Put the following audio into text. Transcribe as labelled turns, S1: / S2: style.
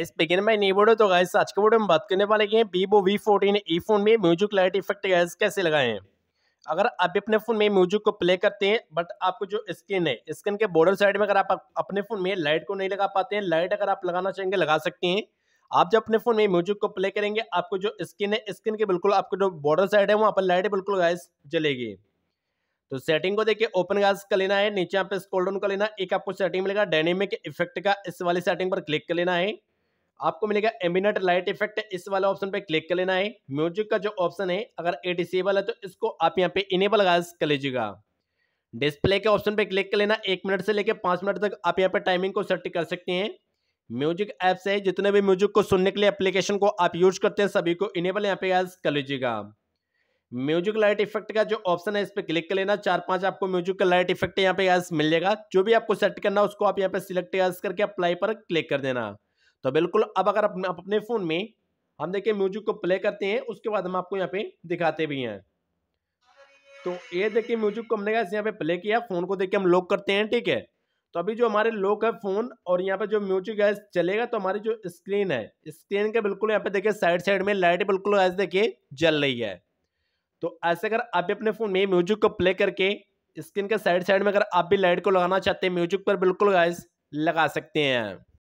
S1: इस begin my knee board तो guys आज के वीडियो में बात करने वाले हैं Vivo V fourteen E phone में म्यूजिक लाइट इफेक्ट गाइस कैसे लगाए हैं अगर आप अपने फोन में म्यूजिक को प्ले करते हैं बट आपको जो स्क्रीन है स्क्रीन के बॉर्डर साइड में अगर आप अपने फोन में लाइट को नहीं लगा पाते हैं लाइट अगर आप लगाना चाहेंगे लगा सकते हैं आप जब अपने फोन में म्यूजिक को प्ले करेंगे आपको जो स्क्रीन है स्क्रीन के बिल्कुल आपको जो बॉर्डर साइड है वहाँ पर लाइट बिल्कुल गाइस जलेगी तो सेटिंग को देखिए ओपन गाइस का लेना है नीचे यहाँ पे डाउन का लेना एक आपको सेटिंग मिलेगा डायनेमिक इफेक्ट का इस वाली सेटिंग पर क्लिक कर लेना है आपको मिलेगा एमिनेट लाइट इफेक्ट इस वाला ऑप्शन पे क्लिक कर लेना है म्यूजिक का जो ऑप्शन है अगर ए डिसेबल है तो इसको आप यहाँ पे इनेबल कर लीजिएगा डिस्प्ले के ऑप्शन पे क्लिक कर लेना एक मिनट से लेकर पाँच मिनट तक आप यहाँ पे टाइमिंग को सेट कर सकते हैं म्यूजिक ऐप से जितने भी म्यूजिक को सुनने के लिए एप्लीकेशन को आप यूज करते हैं सभी को इनेबल यहाँ पे गैस कर लीजिएगा म्यूजिक लाइट इफेक्ट का जो ऑप्शन है इस पर क्लिक कर लेना चार पांच आपको म्यूजिक का लाइट इफेक्ट यहाँ पे गैस मिल जाएगा जो भी आपको सेट करना उसको आप यहाँ पे सिलेक्ट करके अप्लाई पर क्लिक कर देना तो बिल्कुल अब अगर अपने अपने फ़ोन में हम देखिए म्यूजिक को प्ले करते हैं उसके बाद हम आपको यहाँ पे दिखाते भी हैं तो ये देखिए म्यूजिक को हमने यहाँ पे प्ले किया फ़ोन को देखिए हम लॉक करते हैं ठीक है तो अभी जो हमारे लॉक है फ़ोन और यहाँ पे जो म्यूजिक है चलेगा तो हमारी जो स्क्रीन है स्क्रीन के बिल्कुल यहाँ पे देखिए साइड साइड में लाइट बिल्कुल ऐसे देखिए जल रही है तो ऐसे अगर आप भी अपने फ़ोन में म्यूजिक को प्ले करके स्क्रीन के साइड साइड में अगर आप भी लाइट को लगाना चाहते हैं म्यूजिक पर बिल्कुल गैस लगा सकते हैं